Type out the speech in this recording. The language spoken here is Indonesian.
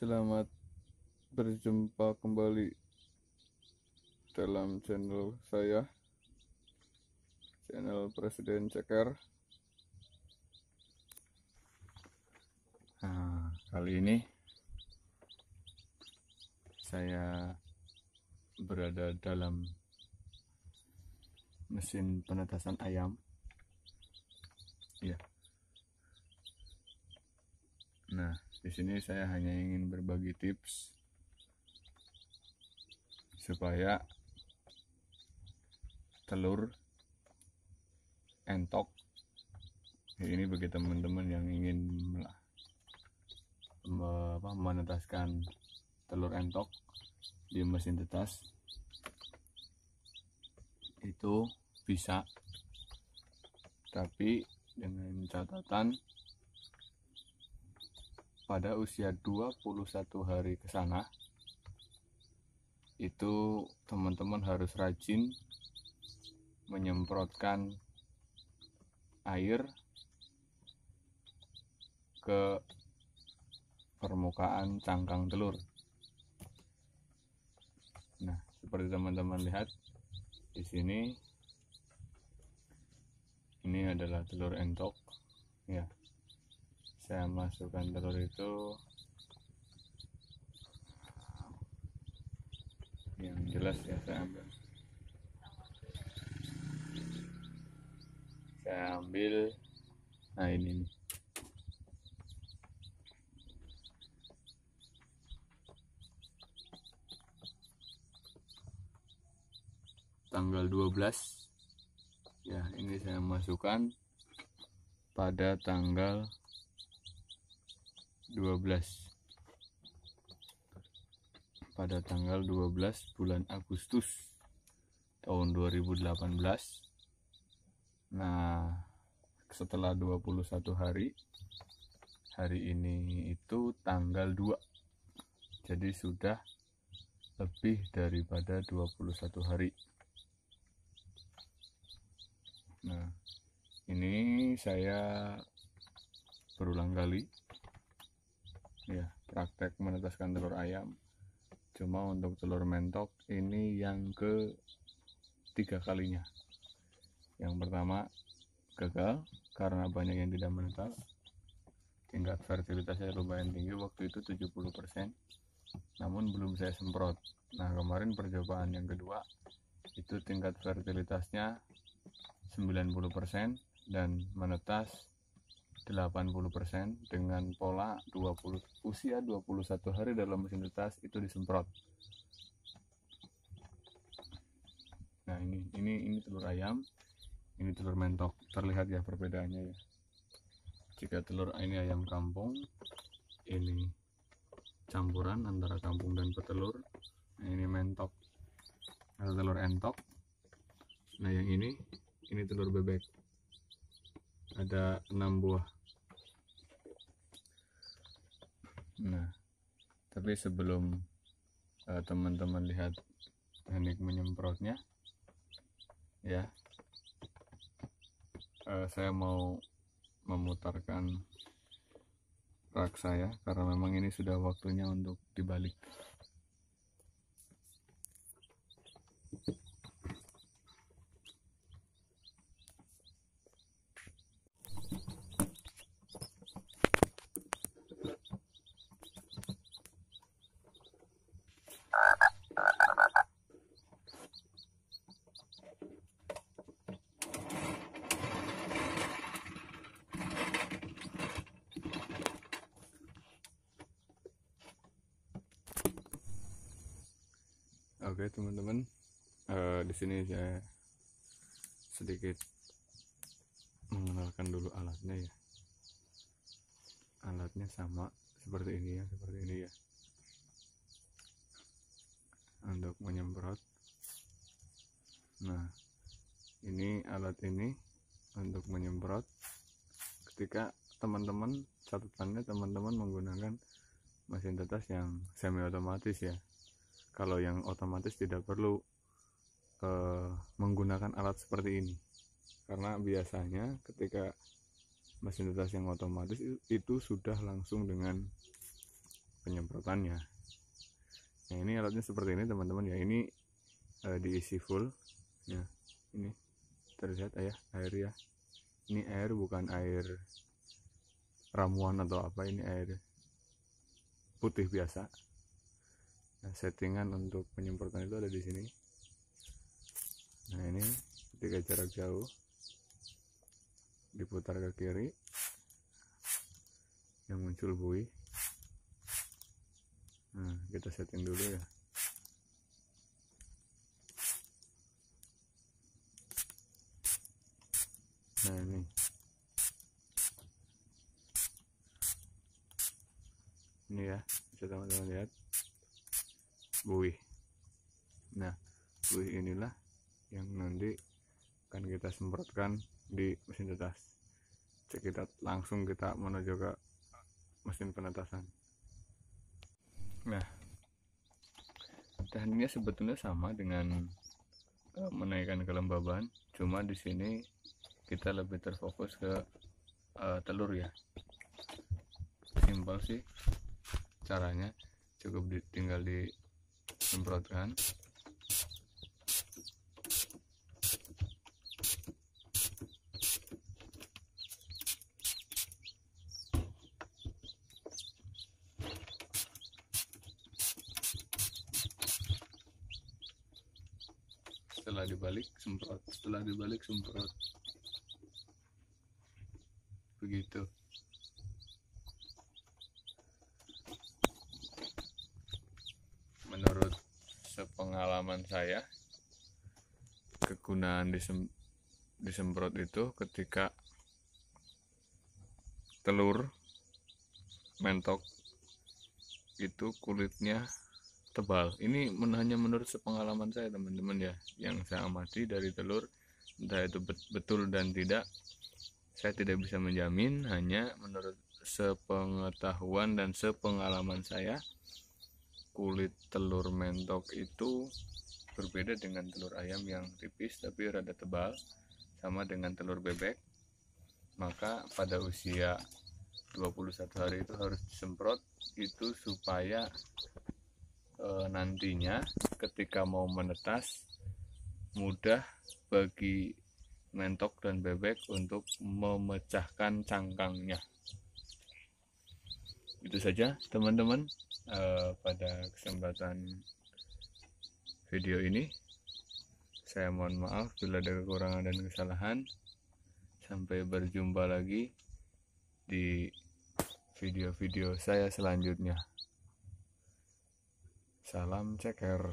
Selamat berjumpa kembali dalam channel saya Channel Presiden Ceker nah, Kali ini Saya berada dalam mesin penetasan ayam ya nah di sini saya hanya ingin berbagi tips supaya telur entok. ini bagi teman-teman yang ingin menetaskan telur entok di mesin tetas itu bisa tapi dengan catatan pada usia 21 hari ke sana itu teman-teman harus rajin menyemprotkan air ke permukaan cangkang telur nah seperti teman-teman lihat di sini ini adalah telur entok ya saya masukkan telur itu yang jelas ya saya ambil saya ambil nah ini nih tanggal 12 ya ini saya masukkan pada tanggal 12 pada tanggal 12 bulan Agustus tahun 2018 nah setelah 21 hari hari ini itu tanggal 2 jadi sudah lebih daripada 21 hari nah ini saya berulang kali ya praktek menetaskan telur ayam cuma untuk telur mentok ini yang ke tiga kalinya yang pertama gagal karena banyak yang tidak menetas tingkat fertilitasnya lumayan tinggi waktu itu 70% namun belum saya semprot nah kemarin percobaan yang kedua itu tingkat fertilitasnya 90% dan menetas 80% dengan pola 20 usia 21 hari dalam mesin tetas itu disemprot. Nah, ini ini ini telur ayam, ini telur mentok. Terlihat ya perbedaannya ya. Jika telur ini ayam kampung, ini campuran antara kampung dan petelur. Nah, ini mentok atau telur entok. Nah, yang ini ini telur bebek ada enam buah nah tapi sebelum eh, teman-teman uh, lihat teknik menyemprotnya ya uh, saya mau memutarkan rak saya karena memang ini sudah waktunya untuk dibalik Thank you. Oke teman-teman, uh, di sini saya sedikit mengenalkan dulu alatnya ya. Alatnya sama seperti ini ya, seperti ini ya untuk menyemprot nah ini alat ini untuk menyemprot ketika teman-teman catatannya teman-teman menggunakan mesin tetas yang semi otomatis ya kalau yang otomatis tidak perlu eh, menggunakan alat seperti ini karena biasanya ketika mesin tetas yang otomatis itu sudah langsung dengan penyemprotannya nah ini alatnya seperti ini teman-teman ya ini uh, diisi full ya ini terlihat ya air ya ini air bukan air ramuan atau apa ini air putih biasa nah, settingan untuk penyemprotan itu ada di sini nah ini ketika jarak jauh diputar ke kiri yang muncul buih nah, kita setting dulu ya nah ini ini ya bisa teman-teman lihat buih nah buih inilah yang nanti akan kita semprotkan di mesin tetas kita langsung kita menuju ke mesin penetasan Nah, tekniknya sebetulnya sama dengan eh, menaikkan kelembaban, cuma di sini kita lebih terfokus ke uh, telur ya. Simpel sih caranya, cukup di, tinggal disemprotkan setelah dibalik semprot setelah dibalik semprot begitu menurut sepengalaman saya kegunaan disem disemprot itu ketika telur mentok itu kulitnya tebal. Ini hanya menurut sepengalaman saya teman-teman ya, yang saya amati dari telur, entah itu betul dan tidak, saya tidak bisa menjamin, hanya menurut sepengetahuan dan sepengalaman saya, kulit telur mentok itu berbeda dengan telur ayam yang tipis tapi rada tebal, sama dengan telur bebek. Maka pada usia 21 hari itu harus disemprot itu supaya e, nantinya ketika mau menetas mudah bagi mentok dan bebek untuk memecahkan cangkangnya. Itu saja teman-teman e, pada kesempatan video ini. Saya mohon maaf bila ada kekurangan dan kesalahan. Sampai berjumpa lagi di video-video saya selanjutnya. Salam ceker.